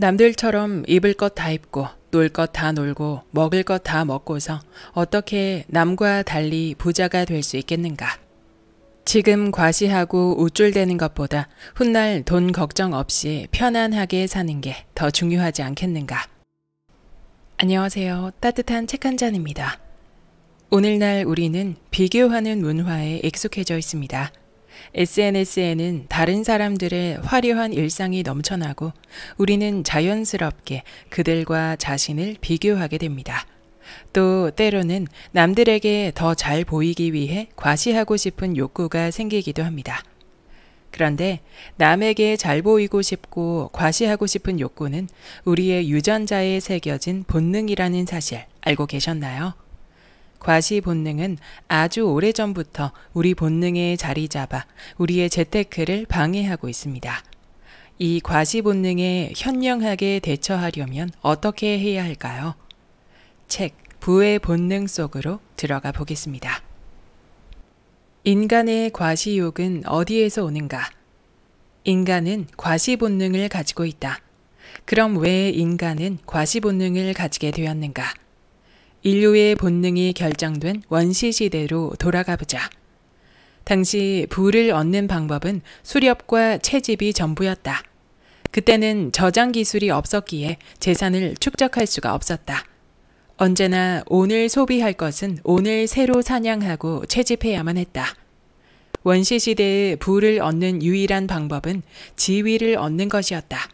남들처럼 입을 것 다 입고 놀 것 다 놀고 먹을 것 다 먹고서 어떻게 남과 달리 부자가 될 수 있겠는가. 지금 과시하고 우쭐대는 것보다 훗날 돈 걱정 없이 편안하게 사는 게 더 중요하지 않겠는가. 안녕하세요. 따뜻한 책 한 잔입니다. 오늘날 우리는 비교하는 문화에 익숙해져 있습니다. SNS에는 다른 사람들의 화려한 일상이 넘쳐나고 우리는 자연스럽게 그들과 자신을 비교하게 됩니다. 또 때로는 남들에게 더 잘 보이기 위해 과시하고 싶은 욕구가 생기기도 합니다. 그런데 남에게 잘 보이고 싶고 과시하고 싶은 욕구는 우리의 유전자에 새겨진 본능이라는 사실 알고 계셨나요? 과시 본능은 아주 오래전부터 우리 본능에 자리 잡아 우리의 재테크를 방해하고 있습니다. 이 과시 본능에 현명하게 대처하려면 어떻게 해야 할까요? 책 부의 본능 속으로 들어가 보겠습니다. 인간의 과시욕은 어디에서 오는가? 인간은 과시 본능을 가지고 있다. 그럼 왜 인간은 과시 본능을 가지게 되었는가? 인류의 본능이 결정된 원시시대로 돌아가 보자. 당시 부를 얻는 방법은 수렵과 채집이 전부였다. 그때는 저장 기술이 없었기에 재산을 축적할 수가 없었다. 언제나 오늘 소비할 것은 오늘 새로 사냥하고 채집해야만 했다. 원시시대의 부를 얻는 유일한 방법은 지위를 얻는 것이었다.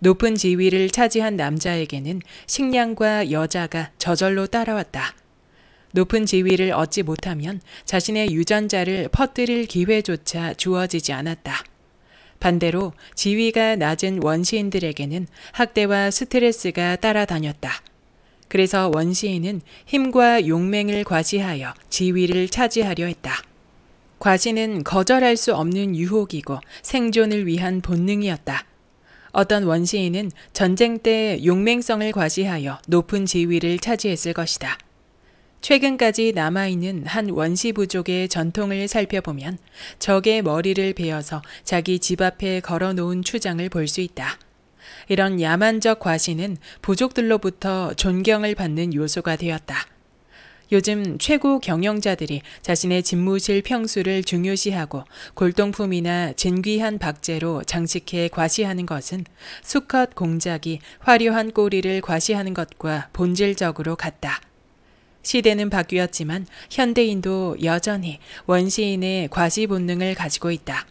높은 지위를 차지한 남자에게는 식량과 여자가 저절로 따라왔다. 높은 지위를 얻지 못하면 자신의 유전자를 퍼뜨릴 기회조차 주어지지 않았다. 반대로 지위가 낮은 원시인들에게는 학대와 스트레스가 따라다녔다. 그래서 원시인은 힘과 용맹을 과시하여 지위를 차지하려 했다. 과시는 거절할 수 없는 유혹이고 생존을 위한 본능이었다. 어떤 원시인은 전쟁 때 용맹성을 과시하여 높은 지위를 차지했을 것이다. 최근까지 남아있는 한 원시 부족의 전통을 살펴보면 적의 머리를 베어서 자기 집 앞에 걸어놓은 추장을 볼 수 있다. 이런 야만적 과시는 부족들로부터 존경을 받는 요소가 되었다. 요즘 최고 경영자들이 자신의 집무실 평수를 중요시하고 골동품이나 진귀한 박제로 장식해 과시하는 것은 수컷 공작이 화려한 꼬리를 과시하는 것과 본질적으로 같다. 시대는 바뀌었지만 현대인도 여전히 원시인의 과시 본능을 가지고 있다.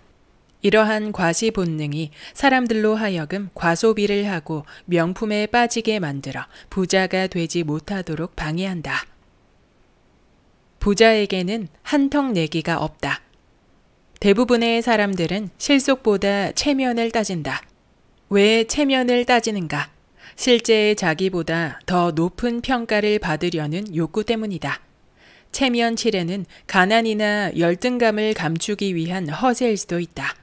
이러한 과시 본능이 사람들로 하여금 과소비를 하고 명품에 빠지게 만들어 부자가 되지 못하도록 방해한다. 부자에게는 한턱 내기가 없다. 대부분의 사람들은 실속보다 체면을 따진다. 왜 체면을 따지는가? 실제 자기보다 더 높은 평가를 받으려는 욕구 때문이다. 체면 칠에는 가난이나 열등감을 감추기 위한 허세일 수도 있다.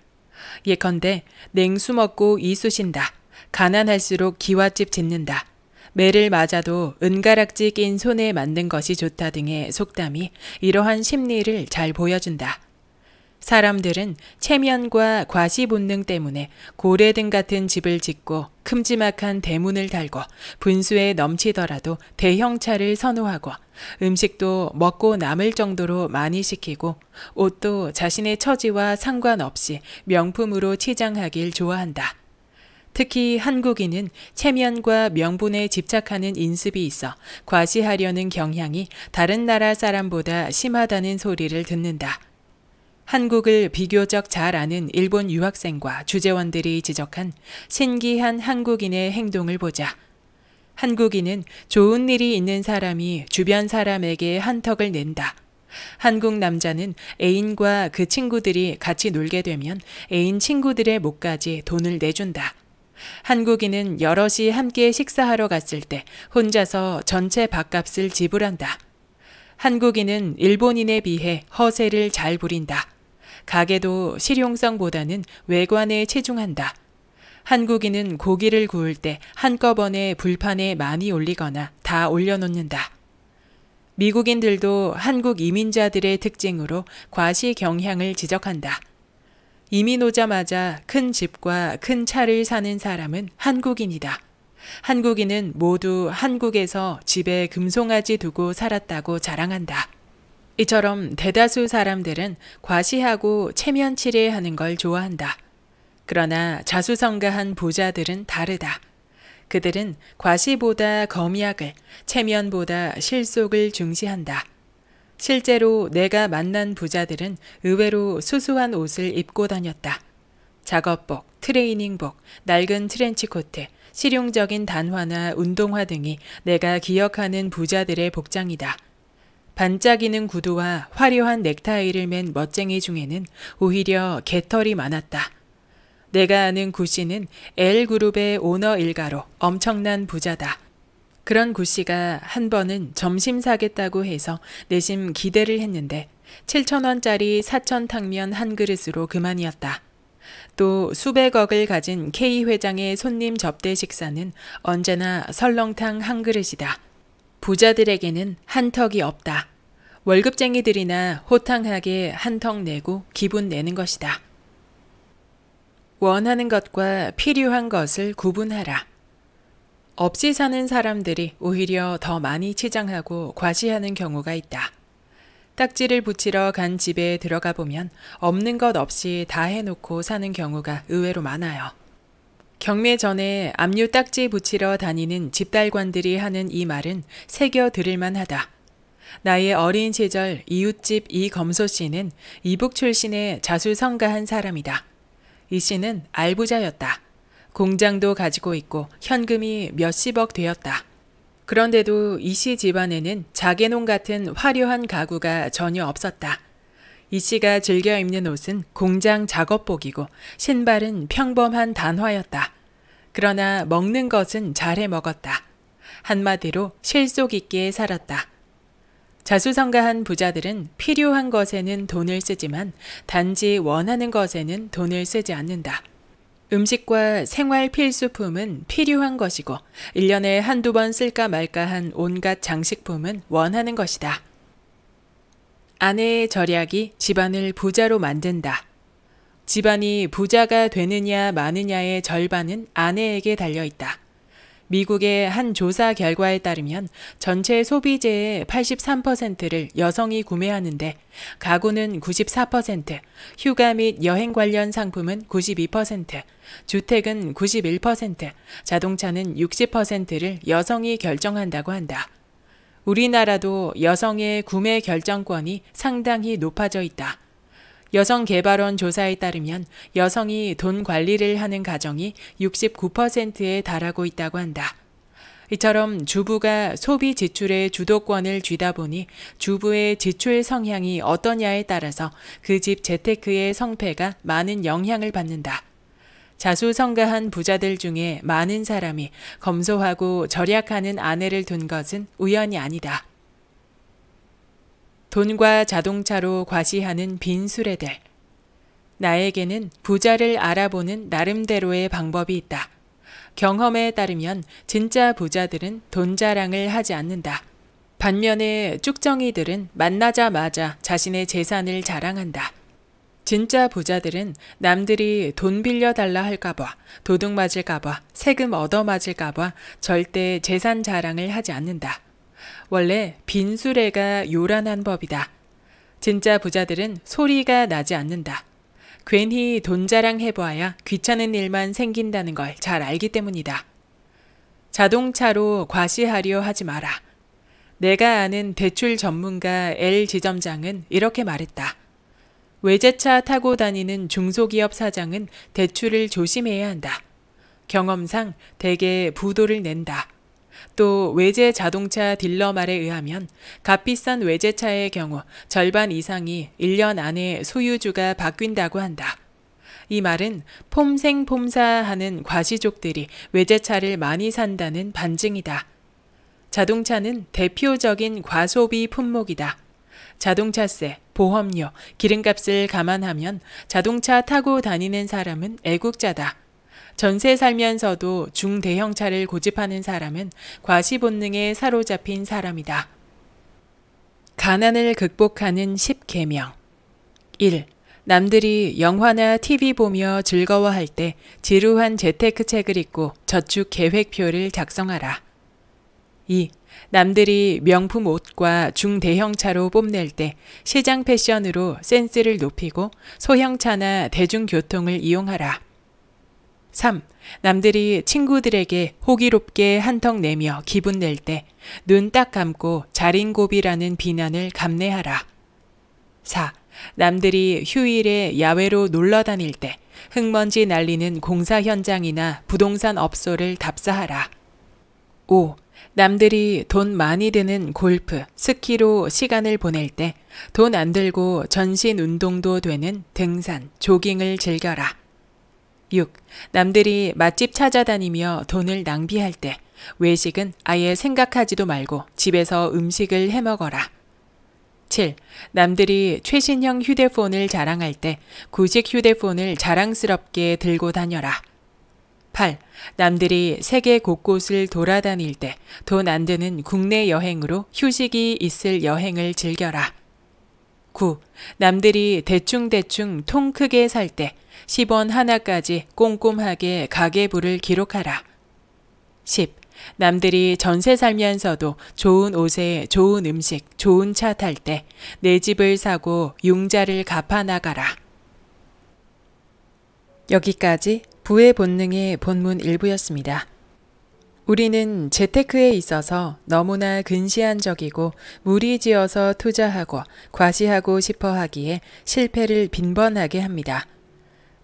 예컨대 냉수 먹고 이쑤신다. 가난할수록 기와집 짓는다. 매를 맞아도 은가락지 낀 손에 맞는 것이 좋다 등의 속담이 이러한 심리를 잘 보여준다. 사람들은 체면과 과시 본능 때문에 고래 등 같은 집을 짓고 큼지막한 대문을 달고 분수에 넘치더라도 대형차를 선호하고 음식도 먹고 남을 정도로 많이 시키고 옷도 자신의 처지와 상관없이 명품으로 치장하길 좋아한다. 특히 한국인은 체면과 명분에 집착하는 인습이 있어 과시하려는 경향이 다른 나라 사람보다 심하다는 소리를 듣는다. 한국을 비교적 잘 아는 일본 유학생과 주재원들이 지적한 신기한 한국인의 행동을 보자. 한국인은 좋은 일이 있는 사람이 주변 사람에게 한턱을 낸다. 한국 남자는 애인과 그 친구들이 같이 놀게 되면 애인 친구들의 목까지 돈을 내준다. 한국인은 여럿이 함께 식사하러 갔을 때 혼자서 전체 밥값을 지불한다. 한국인은 일본인에 비해 허세를 잘 부린다. 가게도 실용성보다는 외관에 치중한다. 한국인은 고기를 구울 때 한꺼번에 불판에 많이 올리거나 다 올려놓는다. 미국인들도 한국 이민자들의 특징으로 과시 경향을 지적한다. 이민 오자마자 큰 집과 큰 차를 사는 사람은 한국인이다. 한국인은 모두 한국에서 집에 금송아지 두고 살았다고 자랑한다. 이처럼 대다수 사람들은 과시하고 체면치레하는 걸 좋아한다. 그러나 자수성가한 부자들은 다르다. 그들은 과시보다 검약을, 체면보다 실속을 중시한다. 실제로 내가 만난 부자들은 의외로 수수한 옷을 입고 다녔다. 작업복, 트레이닝복, 낡은 트렌치코트, 실용적인 단화나 운동화 등이 내가 기억하는 부자들의 복장이다. 반짝이는 구두와 화려한 넥타이를 맨 멋쟁이 중에는 오히려 개털이 많았다. 내가 아는 구씨는 L그룹의 오너 일가로 엄청난 부자다. 그런 구 씨가 한 번은 점심 사겠다고 해서 내심 기대를 했는데 7천원짜리 사천탕면 한 그릇으로 그만이었다. 또 수백억을 가진 K 회장의 손님 접대 식사는 언제나 설렁탕 한 그릇이다. 부자들에게는 한턱이 없다. 월급쟁이들이나 호탕하게 한 턱 내고 기분 내는 것이다. 원하는 것과 필요한 것을 구분하라. 없이 사는 사람들이 오히려 더 많이 치장하고 과시하는 경우가 있다. 딱지를 붙이러 간 집에 들어가 보면 없는 것 없이 다 해놓고 사는 경우가 의외로 많아요. 경매 전에 압류 딱지 붙이러 다니는 집달관들이 하는 이 말은 새겨 들을만 하다. 나의 어린 시절 이웃집 이검소 씨는 이북 출신의 자수성가한 사람이다. 이 씨는 알부자였다. 공장도 가지고 있고 현금이 몇십억 되었다. 그런데도 이 씨 집안에는 자개농 같은 화려한 가구가 전혀 없었다. 이 씨가 즐겨 입는 옷은 공장 작업복이고 신발은 평범한 단화였다. 그러나 먹는 것은 잘해 먹었다. 한마디로 실속 있게 살았다. 자수성가한 부자들은 필요한 것에는 돈을 쓰지만 단지 원하는 것에는 돈을 쓰지 않는다. 음식과 생활 필수품은 필요한 것이고 1년에 한두 번 쓸까 말까 한 온갖 장식품은 원하는 것이다. 아내의 절약이 집안을 부자로 만든다. 집안이 부자가 되느냐 마느냐의 절반은 아내에게 달려 있다. 미국의 한 조사 결과에 따르면 전체 소비재의 83%를 여성이 구매하는데 가구는 94%, 휴가 및 여행 관련 상품은 92%, 주택은 91%, 자동차는 60%를 여성이 결정한다고 한다. 우리나라도 여성의 구매 결정권이 상당히 높아져 있다. 여성개발원 조사에 따르면 여성이 돈 관리를 하는 가정이 69%에 달하고 있다고 한다. 이처럼 주부가 소비 지출의 주도권을 쥐다 보니 주부의 지출 성향이 어떠냐에 따라서 그 집 재테크의 성패가 많은 영향을 받는다. 자수성가한 부자들 중에 많은 사람이 검소하고 절약하는 아내를 둔 것은 우연이 아니다. 돈과 자동차로 과시하는 빈수레들. 나에게는 부자를 알아보는 나름대로의 방법이 있다. 경험에 따르면 진짜 부자들은 돈 자랑을 하지 않는다. 반면에 쭉정이들은 만나자마자 자신의 재산을 자랑한다. 진짜 부자들은 남들이 돈 빌려달라 할까봐, 도둑 맞을까봐, 세금 얻어 맞을까봐 절대 재산 자랑을 하지 않는다. 원래 빈수레가 요란한 법이다. 진짜 부자들은 소리가 나지 않는다. 괜히 돈 자랑해봐야 귀찮은 일만 생긴다는 걸 잘 알기 때문이다. 자동차로 과시하려 하지 마라. 내가 아는 대출 전문가 L 지점장은 이렇게 말했다. 외제차 타고 다니는 중소기업 사장은 대출을 조심해야 한다. 경험상 대개 부도를 낸다. 또 외제 자동차 딜러 말에 의하면 값비싼 외제차의 경우 절반 이상이 1년 안에 소유주가 바뀐다고 한다. 이 말은 폼생폼사하는 과시족들이 외제차를 많이 산다는 반증이다. 자동차는 대표적인 과소비 품목이다. 자동차세, 보험료, 기름값을 감안하면 자동차 타고 다니는 사람은 애국자다. 전세 살면서도 중대형 차를 고집하는 사람은 과시 본능에 사로잡힌 사람이다. 가난을 극복하는 10계명 1. 남들이 영화나 TV 보며 즐거워할 때 지루한 재테크 책을 읽고 저축 계획표를 작성하라. 2. 남들이 명품 옷과 중대형 차로 뽐낼 때 시장 패션으로 센스를 높이고 소형차나 대중교통을 이용하라. 3. 남들이 친구들에게 호기롭게 한턱 내며 기분 낼 때 눈 딱 감고 자린고비라는 비난을 감내하라. 4. 남들이 휴일에 야외로 놀러 다닐 때 흙먼지 날리는 공사 현장이나 부동산 업소를 답사하라. 5. 남들이 돈 많이 드는 골프, 스키로 시간을 보낼 때 돈 안 들고 전신 운동도 되는 등산, 조깅을 즐겨라. 6. 남들이 맛집 찾아다니며 돈을 낭비할 때 외식은 아예 생각하지도 말고 집에서 음식을 해 먹어라. 7. 남들이 최신형 휴대폰을 자랑할 때 구식 휴대폰을 자랑스럽게 들고 다녀라. 8. 남들이 세계 곳곳을 돌아다닐 때 돈 안 드는 국내 여행으로 휴식이 있을 여행을 즐겨라. 9. 남들이 대충대충 통 크게 살때 10원 하나까지 꼼꼼하게 가계부를 기록하라. 10. 남들이 전세 살면서도 좋은 옷에 좋은 음식, 좋은 차 탈 때 내 집을 사고 융자를 갚아 나가라. 여기까지 부의 본능의 본문 일부였습니다. 우리는 재테크에 있어서 너무나 근시안적이고 무리지어서 투자하고 과시하고 싶어 하기에 실패를 빈번하게 합니다.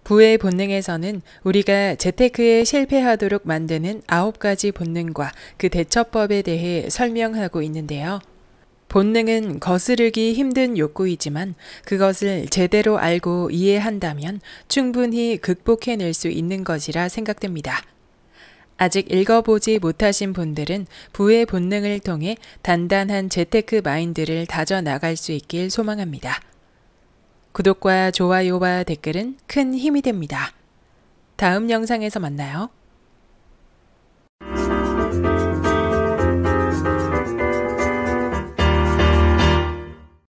구의 본능에서는 우리가 재테크에 실패하도록 만드는 아홉 가지 본능과 그 대처법에 대해 설명하고 있는데요. 본능은 거스르기 힘든 욕구이지만 그것을 제대로 알고 이해한다면 충분히 극복해낼 수 있는 것이라 생각됩니다. 아직 읽어보지 못하신 분들은 부의 본능을 통해 단단한 재테크 마인드를 다져나갈 수 있길 소망합니다. 구독과 좋아요와 댓글은 큰 힘이 됩니다. 다음 영상에서 만나요.